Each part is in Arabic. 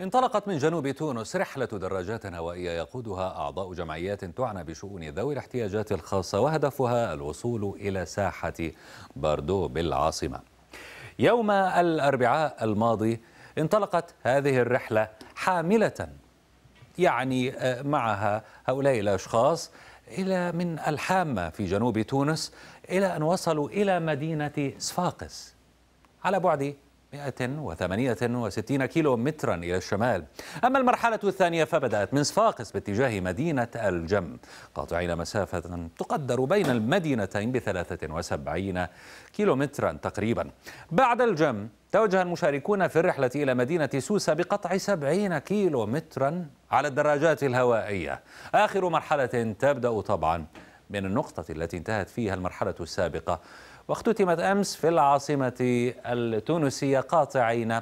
انطلقت من جنوب تونس رحلة دراجات هوائية يقودها أعضاء جمعيات تعنى بشؤون ذوي الاحتياجات الخاصة وهدفها الوصول إلى ساحة باردو بالعاصمة يوم الأربعاء الماضي انطلقت هذه الرحلة حاملة يعني آه، معها هؤلاء الأشخاص إلى من الحامة في جنوب تونس إلى أن وصلوا إلى مدينة صفاقس على بعد 168 كيلو مترا إلى الشمال أما المرحلة الثانية فبدأت من صفاقس باتجاه مدينة الجم قاطعين مسافة تقدر بين المدينتين ب 73 كيلو مترا تقريبا بعد الجم توجه المشاركون في الرحلة إلى مدينة سوسة بقطع 70 كيلو مترا على الدراجات الهوائية آخر مرحلة تبدأ طبعا من النقطة التي انتهت فيها المرحلة السابقة واختتمت أمس في العاصمة التونسية قاطعين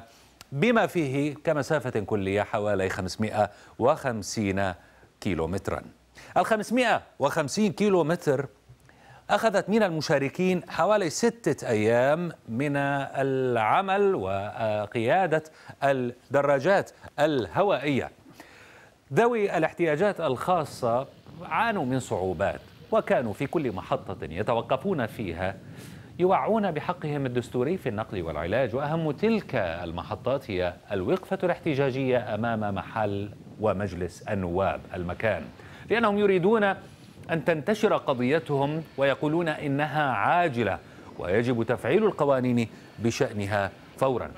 بما فيه كمسافة كلية حوالي 550 كيلومترا ال 550 كيلومتر أخذت من المشاركين حوالي ستة أيام من العمل وقيادة الدراجات الهوائية ذوي الاحتياجات الخاصة عانوا من صعوبات وكانوا في كل محطة يتوقفون فيها يوعون بحقهم الدستوري في النقل والعلاج وأهم تلك المحطات هي الوقفة الاحتجاجية أمام محل ومجلس النواب المكان لأنهم يريدون أن تنتشر قضيتهم ويقولون إنها عاجلة ويجب تفعيل القوانين بشأنها فورا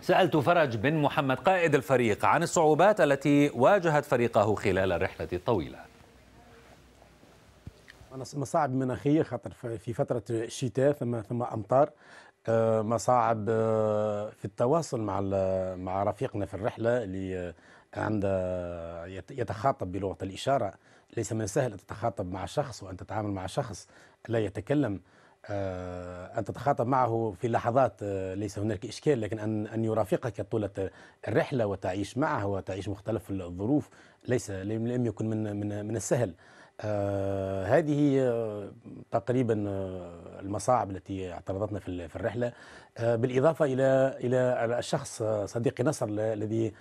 سألت فرج بن محمد قائد الفريق عن الصعوبات التي واجهت فريقه خلال الرحلة الطويلة مصاعب مناخيه خاطر في فتره الشتاء ثم ثم امطار آه، مصاعب آه، في التواصل مع مع رفيقنا في الرحله اللي آه، عند يتخاطب بلغه الاشاره ليس من السهل ان تتخاطب مع شخص وان تتعامل مع شخص لا يتكلم ان تتخاطب معه في لحظات ليس هناك اشكال لكن ان ان يرافقك طول الرحله وتعيش معه وتعيش مختلف الظروف ليس لم يكن من من من السهل آه هذه آه تقريبا آه المصاعب التي اعترضتنا في, الرحله آه، بالاضافه الى الى الشخص آه، صديقي نصر الذي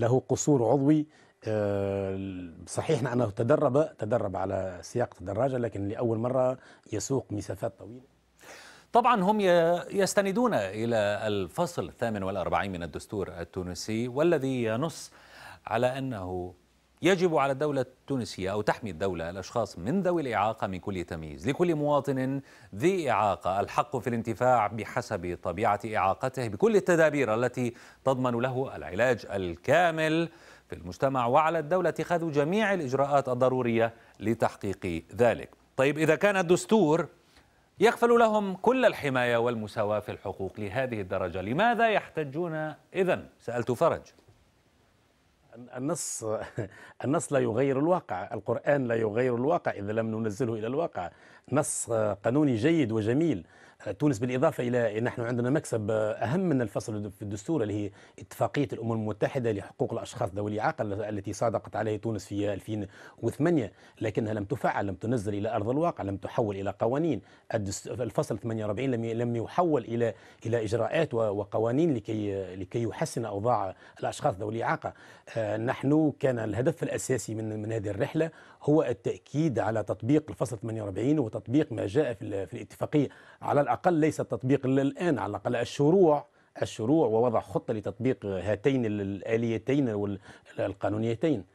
له قصور عضوي آه، صحيح انه تدرب تدرب على سياقه الدراجه لكن لاول مره يسوق مسافات طويله طبعا هم يستندون الى الفصل الثامن والاربعين من الدستور التونسي والذي ينص على انه يجب على الدولة التونسية أو تحمي الدولة الأشخاص من ذوي الإعاقة من كل تمييز لكل مواطن ذي إعاقة الحق في الانتفاع بحسب طبيعة إعاقته بكل التدابير التي تضمن له العلاج الكامل في المجتمع وعلى الدولة اتخاذ جميع الإجراءات الضرورية لتحقيق ذلك طيب إذا كان الدستور يغفل لهم كل الحماية والمساواة في الحقوق لهذه الدرجة لماذا يحتجون إذن؟ سألت فرج النص النص لا يغير الواقع القرآن لا يغير الواقع إذا لم ننزله إلى الواقع نص قانوني جيد وجميل تونس بالإضافة إلى نحن عندنا مكسب أهم من الفصل في الدستور اللي هي اتفاقية الأمم المتحدة لحقوق الأشخاص ذوي الإعاقة التي صادقت عليها تونس في 2008 لكنها لم تفعل لم تنزل إلى أرض الواقع لم تحول إلى قوانين الفصل 48 لم لم يحول إلى إلى إجراءات وقوانين لكي لكي يحسن أوضاع الأشخاص ذوي الإعاقة آه، نحن كان الهدف الأساسي من من هذه الرحلة هو التأكيد على تطبيق الفصل 48 وتطبيق ما جاء في الاتفاقية على الأقل ليس التطبيق الآن على الأقل الشروع الشروع ووضع خطة لتطبيق هاتين الآليتين والقانونيتين